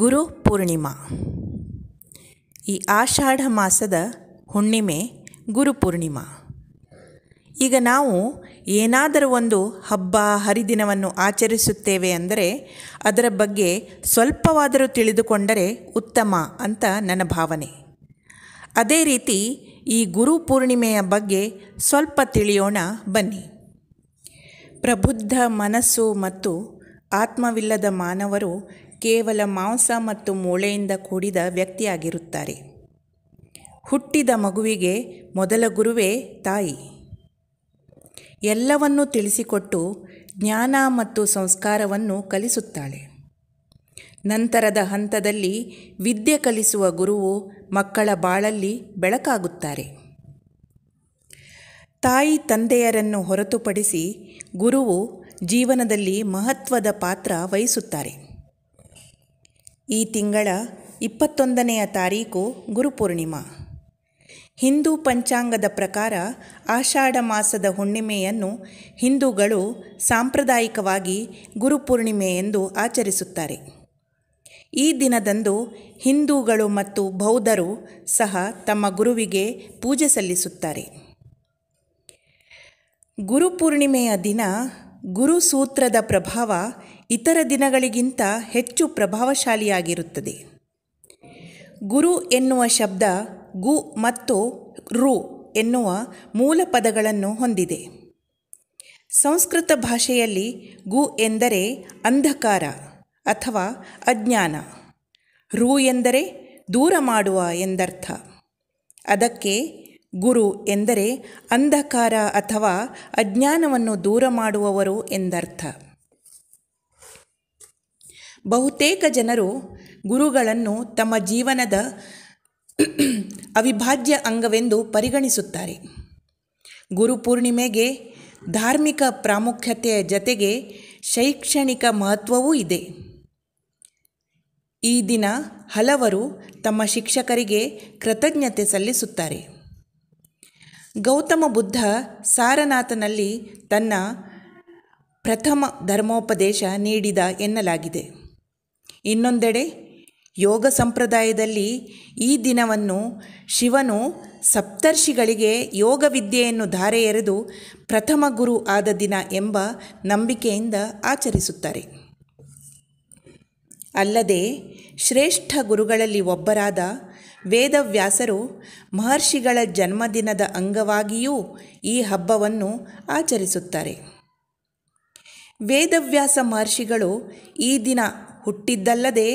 ಗುರು ಪೂರ್ಣಿಮಾ ಈ ಆಷಾಢ ಮಾಸದ ಹುಣ್ಣಿಮೆ ಗುರು ಪೂರ್ಣಿಮಾ ಈಗ ನಾವು ಏನಾದರೂ ಒಂದು ಹಬ್ಬ ಹರಿದಿನವನ್ನು ಆಚರಿಸುತ್ತೇವೆ ಅಂದರೆ ಅದರ ಬಗ್ಗೆ ಸ್ವಲ್ಪವಾದರೂ ತಿಳಿದುಕೊಂಡರೆ ಉತ್ತಮ ಅಂತ ನನ್ನ ಭಾವನೆ ಅದೇ ರೀತಿ ಈ ಗುರು ಪೂರ್ಣಿಮೆಯ ಬಗ್ಗೆ ಸ್ವಲ್ಪ ತಿಳಿಯೋಣ ಬನ್ನಿ ಪ್ರಬುದ್ಧ ಮನಸ್ಸು ಮತ್ತು ಆತ್ಮವಿಲ್ಲದ ಮಾನವರು ಕೇವಲ ಮಾಂಸ ಮತ್ತು ಮೂಳೆಯಿಂದ ಕೂಡಿದ ವ್ಯಕ್ತಿಯಾಗಿರುತ್ತಾರೆ ಹುಟ್ಟಿದ ಮಗುವಿಗೆ ಮೊದಲ ಗುರುವೇ ತಾಯಿ ಎಲ್ಲವನ್ನೂ ತಿಳಿಸಿಕೊಟ್ಟು ಜ್ಞಾನ ಮತ್ತು ಸಂಸ್ಕಾರವನ್ನು ಕಲಿಸುತ್ತಾಳೆ ನಂತರದ ಹಂತದಲ್ಲಿ ವಿದ್ಯೆ ಕಲಿಸುವ ಗುರುವು ಮಕ್ಕಳ ಬಾಳಲ್ಲಿ ಬೆಳಕಾಗುತ್ತಾರೆ ತಾಯಿ ತಂದೆಯರನ್ನು ಹೊರತುಪಡಿಸಿ ಗುರುವು ಜೀವನದಲ್ಲಿ ಮಹತ್ವದ ಪಾತ್ರ ವಹಿಸುತ್ತಾರೆ ಈ ತಿಂಗಳ ಇಪ್ಪತ್ತೊಂದನೆಯ ತಾರೀಕು ಗುರುಪೂರ್ಣಿಮಾ ಹಿಂದೂ ಪಂಚಾಂಗದ ಪ್ರಕಾರ ಆಷಾಢ ಮಾಸದ ಹುಣ್ಣಿಮೆಯನ್ನು ಹಿಂದೂಗಳು ಸಾಂಪ್ರದಾಯಿಕವಾಗಿ ಗುರುಪೂರ್ಣಿಮೆ ಎಂದು ಆಚರಿಸುತ್ತಾರೆ ಈ ದಿನದಂದು ಹಿಂದೂಗಳು ಮತ್ತು ಬೌದ್ಧರು ಸಹ ತಮ್ಮ ಗುರುವಿಗೆ ಪೂಜೆ ಸಲ್ಲಿಸುತ್ತಾರೆ ಗುರುಪೂರ್ಣಿಮೆಯ ದಿನ ಗುರು ಸೂತ್ರದ ಪ್ರಭಾವ ಇತರ ದಿನಗಳಿಗಿಂತ ಹೆಚ್ಚು ಪ್ರಭಾವಶಾಲಿಯಾಗಿರುತ್ತದೆ ಗುರು ಎನ್ನುವ ಶಬ್ದ ಗು ಮತ್ತು ರು ಎನ್ನುವ ಮೂಲ ಪದಗಳನ್ನು ಹೊಂದಿದೆ ಸಂಸ್ಕೃತ ಭಾಷೆಯಲ್ಲಿ ಗು ಎಂದರೆ ಅಂಧಕಾರ ಅಥವಾ ಅಜ್ಞಾನ ರು ಎಂದರೆ ದೂರ ಮಾಡುವ ಎಂದರ್ಥ ಅದಕ್ಕೆ ಗುರು ಎಂದರೆ ಅಂಧಕಾರ ಅಥವಾ ಅಜ್ಞಾನವನ್ನು ದೂರ ಮಾಡುವವರು ಎಂದರ್ಥ ಬಹುತೇಕ ಜನರು ಗುರುಗಳನ್ನು ತಮ್ಮ ಜೀವನದ ಅವಿಭಾಜ್ಯ ಅಂಗವೆಂದು ಪರಿಗಣಿಸುತ್ತಾರೆ ಗುರು ಪೂರ್ಣಿಮೆಗೆ ಧಾರ್ಮಿಕ ಪ್ರಾಮುಖ್ಯತೆಯ ಜತೆಗೆ ಶೈಕ್ಷಣಿಕ ಮಹತ್ವವೂ ಇದೆ ಈ ದಿನ ಹಲವರು ತಮ್ಮ ಶಿಕ್ಷಕರಿಗೆ ಕೃತಜ್ಞತೆ ಸಲ್ಲಿಸುತ್ತಾರೆ ಗೌತಮ ಬುದ್ಧ ಸಾರನಾಥನಲ್ಲಿ ತನ್ನ ಪ್ರಥಮ ಧರ್ಮೋಪದೇಶ ನೀಡಿದ ಎನ್ನಲಾಗಿದೆ ಇನ್ನೊಂದೆಡೆ ಯೋಗ ಸಂಪ್ರದಾಯದಲ್ಲಿ ಈ ದಿನವನ್ನು ಶಿವನು ಸಪ್ತರ್ಷಿಗಳಿಗೆ ಯೋಗ ವಿದ್ಯೆಯನ್ನು ಧಾರೆ ಎರೆದು ಪ್ರಥಮ ಗುರು ಆದ ದಿನ ಎಂಬ ನಂಬಿಕೆಯಿಂದ ಆಚರಿಸುತ್ತಾರೆ ಅಲ್ಲದೆ ಶ್ರೇಷ್ಠ ಗುರುಗಳಲ್ಲಿ ಒಬ್ಬರಾದ ವೇದವ್ಯಾಸರು ಮಹರ್ಷಿಗಳ ಜನ್ಮದಿನದ ಅಂಗವಾಗಿಯೂ ಈ ಹಬ್ಬವನ್ನು ಆಚರಿಸುತ್ತಾರೆ ವೇದವ್ಯಾಸ ಮಹರ್ಷಿಗಳು ಈ ದಿನ ಹುಟ್ಟಿದ್ದಲ್ಲದೆ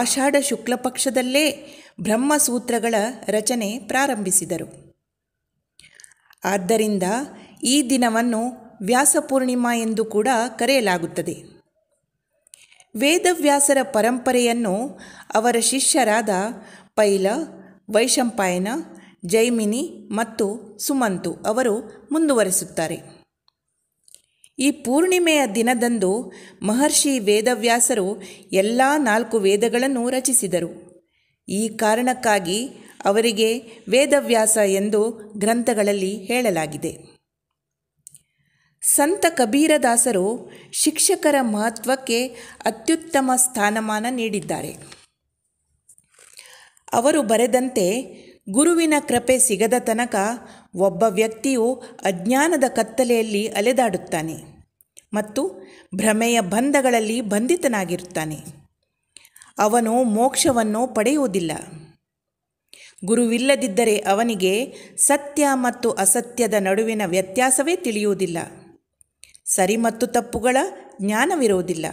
ಆಷಾಢ ಶುಕ್ಲ ಪಕ್ಷದಲ್ಲೇ ಬ್ರಹ್ಮಸೂತ್ರಗಳ ರಚನೆ ಪ್ರಾರಂಭಿಸಿದರು ಆದ್ದರಿಂದ ಈ ದಿನವನ್ನು ವ್ಯಾಸಪೂರ್ಣಿಮಾ ಎಂದು ಕೂಡ ಕರೆಯಲಾಗುತ್ತದೆ ವೇದವ್ಯಾಸರ ಪರಂಪರೆಯನ್ನು ಅವರ ಶಿಷ್ಯರಾದ ಪೈಲ ವೈಶಂಪಾಯನ ಜೈಮಿನಿ ಮತ್ತು ಸುಮಂತು ಅವರು ಮುಂದುವರೆಸುತ್ತಾರೆ ಈ ಪೂರ್ಣಿಮೆಯ ದಿನದಂದು ಮಹರ್ಷಿ ವೇದವ್ಯಾಸರು ಎಲ್ಲ ನಾಲ್ಕು ವೇದಗಳನ್ನು ರಚಿಸಿದರು ಈ ಕಾರಣಕ್ಕಾಗಿ ಅವರಿಗೆ ವೇದವ್ಯಾಸ ಎಂದು ಗ್ರಂಥಗಳಲ್ಲಿ ಹೇಳಲಾಗಿದೆ ಸಂತ ಕಬೀರದಾಸರು ಶಿಕ್ಷಕರ ಮಹತ್ವಕ್ಕೆ ಅತ್ಯುತ್ತಮ ಸ್ಥಾನಮಾನ ನೀಡಿದ್ದಾರೆ ಅವರು ಬರೆದಂತೆ ಗುರುವಿನ ಕೃಪೆ ಸಿಗದ ತನಕ ಒಬ್ಬ ವ್ಯಕ್ತಿಯು ಅಜ್ಞಾನದ ಕತ್ತಲೆಯಲ್ಲಿ ಅಲೆದಾಡುತ್ತಾನೆ ಮತ್ತು ಭ್ರಮೆಯ ಬಂಧಗಳಲ್ಲಿ ಬಂಧಿತನಾಗಿರುತ್ತಾನೆ ಅವನು ಮೋಕ್ಷವನ್ನು ಪಡೆಯುವುದಿಲ್ಲ ಗುರುವಿಲ್ಲದಿದ್ದರೆ ಅವನಿಗೆ ಸತ್ಯ ಮತ್ತು ಅಸತ್ಯದ ನಡುವಿನ ವ್ಯತ್ಯಾಸವೇ ತಿಳಿಯುವುದಿಲ್ಲ ಸರಿ ಮತ್ತು ತಪ್ಪುಗಳ ಜ್ಞಾನವಿರುವುದಿಲ್ಲ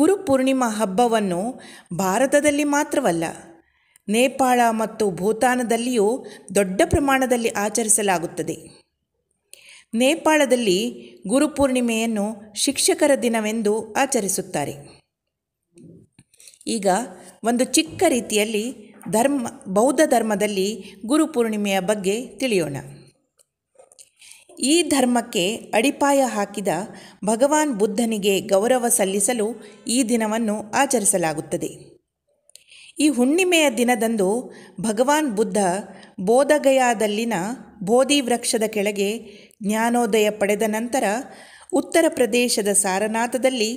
ಗುರು ಪೂರ್ಣಿಮಾ ಹಬ್ಬವನ್ನು ಭಾರತದಲ್ಲಿ ಮಾತ್ರವಲ್ಲ ನೇಪಾಳ ಮತ್ತು ಭೂತಾನದಲ್ಲಿಯೂ ದೊಡ್ಡ ಪ್ರಮಾಣದಲ್ಲಿ ಆಚರಿಸಲಾಗುತ್ತದೆ ನೇಪಾಳದಲ್ಲಿ ಗುರುಪೂರ್ಣಿಮೆಯನ್ನು ಶಿಕ್ಷಕರ ದಿನವೆಂದು ಆಚರಿಸುತ್ತಾರೆ ಈಗ ಒಂದು ಚಿಕ್ಕ ರೀತಿಯಲ್ಲಿ ಧರ್ಮ ಬೌದ್ಧ ಧರ್ಮದಲ್ಲಿ ಗುರುಪೂರ್ಣಿಮೆಯ ಬಗ್ಗೆ ತಿಳಿಯೋಣ ಈ ಧರ್ಮಕ್ಕೆ ಅಡಿಪಾಯ ಹಾಕಿದ ಭಗವಾನ್ ಬುದ್ಧನಿಗೆ ಗೌರವ ಸಲ್ಲಿಸಲು ಈ ದಿನವನ್ನು ಆಚರಿಸಲಾಗುತ್ತದೆ ಈ ಹುಣ್ಣಿಮೆಯ ದಿನದಂದು ಭಗವಾನ್ ಬುದ್ಧ ಬೋಧಗಯಾದಲ್ಲಿನ ಬೋಧಿ ವೃಕ್ಷದ ಕೆಳಗೆ ಜ್ಞಾನೋದಯ ಪಡೆದ ನಂತರ ಉತ್ತರ ಪ್ರದೇಶದ ಸಾರನಾಥದಲ್ಲಿ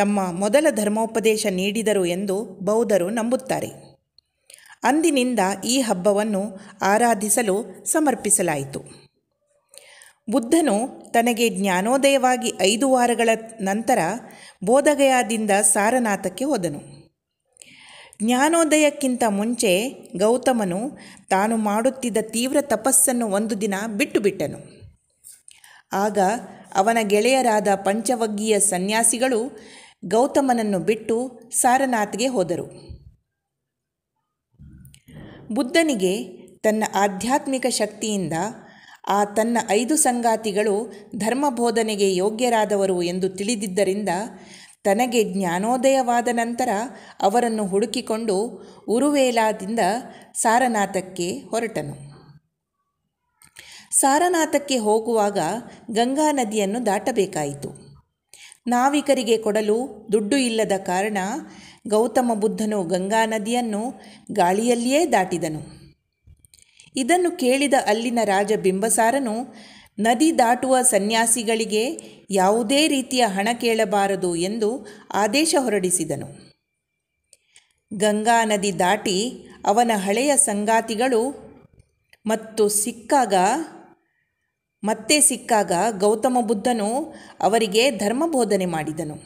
ತಮ್ಮ ಮೊದಲ ಧರ್ಮೋಪದೇಶ ನೀಡಿದರು ಎಂದು ಬೌದ್ಧರು ನಂಬುತ್ತಾರೆ ಅಂದಿನಿಂದ ಈ ಹಬ್ಬವನ್ನು ಆರಾಧಿಸಲು ಸಮರ್ಪಿಸಲಾಯಿತು ಬುದ್ಧನು ತನಗೆ ಜ್ಞಾನೋದಯವಾಗಿ ಐದು ವಾರಗಳ ನಂತರ ಬೋಧಗಯಾದಿಂದ ಸಾರನಾಥಕ್ಕೆ ಹೋದನು ಜ್ಞಾನೋದಯಕ್ಕಿಂತ ಮುಂಚೆ ಗೌತಮನು ತಾನು ಮಾಡುತ್ತಿದ್ದ ತೀವ್ರ ತಪಸ್ಸನ್ನು ಒಂದು ದಿನ ಬಿಟ್ಟು ಬಿಟ್ಟನು ಆಗ ಅವನ ಗೆಳೆಯರಾದ ಪಂಚವಗ್ಗೀಯ ಸನ್ಯಾಸಿಗಳು ಗೌತಮನನ್ನು ಬಿಟ್ಟು ಸಾರನಾಥ್ಗೆ ಹೋದರು ಬುದ್ಧನಿಗೆ ತನ್ನ ಆಧ್ಯಾತ್ಮಿಕ ಶಕ್ತಿಯಿಂದ ಆ ತನ್ನ ಐದು ಸಂಗಾತಿಗಳು ಧರ್ಮಬೋಧನೆಗೆ ಯೋಗ್ಯರಾದವರು ಎಂದು ತಿಳಿದಿದ್ದರಿಂದ ತನಗೆ ಜ್ಞಾನೋದಯವಾದ ನಂತರ ಅವರನ್ನು ಹುಡುಕಿಕೊಂಡು ಉರುವೇಲಾದಿಂದ ಸಾರನಾಥಕ್ಕೆ ಹೊರಟನು ಸಾರನಾಥಕ್ಕೆ ಹೋಗುವಾಗ ಗಂಗಾ ನದಿಯನ್ನು ದಾಟಬೇಕಾಯಿತು ನಾವಿಕರಿಗೆ ಕೊಡಲು ದುಡ್ಡು ಇಲ್ಲದ ಕಾರಣ ಗೌತಮ ಬುದ್ಧನು ಗಂಗಾ ನದಿಯನ್ನು ಗಾಳಿಯಲ್ಲಿಯೇ ದಾಟಿದನು ಇದನ್ನು ಕೇಳಿದ ಅಲ್ಲಿನ ರಾಜ ಬಿಂಬಸಾರನು ನದಿ ದಾಟುವ ಸನ್ಯಾಸಿಗಳಿಗೆ ಯಾವುದೇ ರೀತಿಯ ಹಣ ಕೇಳಬಾರದು ಎಂದು ಆದೇಶ ಹೊರಡಿಸಿದನು ಗಂಗಾ ನದಿ ದಾಟಿ ಅವನ ಹಳೆಯ ಸಂಗಾತಿಗಳು ಮತ್ತು ಸಿಕ್ಕಾಗ ಮತ್ತೆ ಸಿಕ್ಕಾಗ ಗೌತಮ ಬುದ್ಧನು ಅವರಿಗೆ ಧರ್ಮಬೋಧನೆ ಮಾಡಿದನು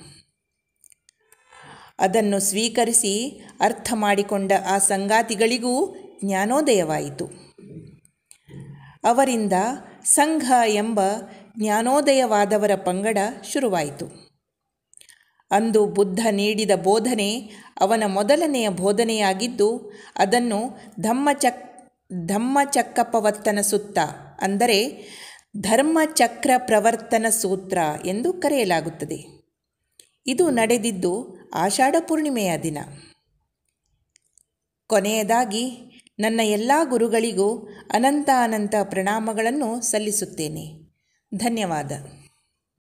ಅದನ್ನು ಸ್ವೀಕರಿಸಿ ಅರ್ಥ ಮಾಡಿಕೊಂಡ ಆ ಸಂಗಾತಿಗಳಿಗೂ ಜ್ಞಾನೋದಯವಾಯಿತು ಅವರಿಂದ ಸಂಘ ಎಂಬ ಜ್ಞಾನೋದಯವಾದವರ ಪಂಗಡ ಶುರುವಾಯಿತು ಅಂದು ಬುದ್ಧ ನೀಡಿದ ಬೋಧನೆ ಅವನ ಮೊದಲನೆಯ ಬೋಧನೆಯಾಗಿದ್ದು ಅದನ್ನು ಧಮ್ಮಚಕ್ ಧಮ್ಮಚಕ್ಕಪವರ್ತನ ಸುತ್ತ ಅಂದರೆ ಧರ್ಮಚಕ್ರ ಪ್ರವರ್ತನ ಸೂತ್ರ ಎಂದು ಕರೆಯಲಾಗುತ್ತದೆ ಇದು ನಡೆದಿದ್ದು ಆಷಾಢ ಪೂರ್ಣಿಮೆಯ ದಿನ ಕೊನೆಯದಾಗಿ ನನ್ನ ಎಲ್ಲ ಗುರುಗಳಿಗೂ ಅನಂತ ಅನಂತ ಪ್ರಣಾಮಗಳನ್ನು ಸಲ್ಲಿಸುತ್ತೇನೆ ಧನ್ಯವಾದ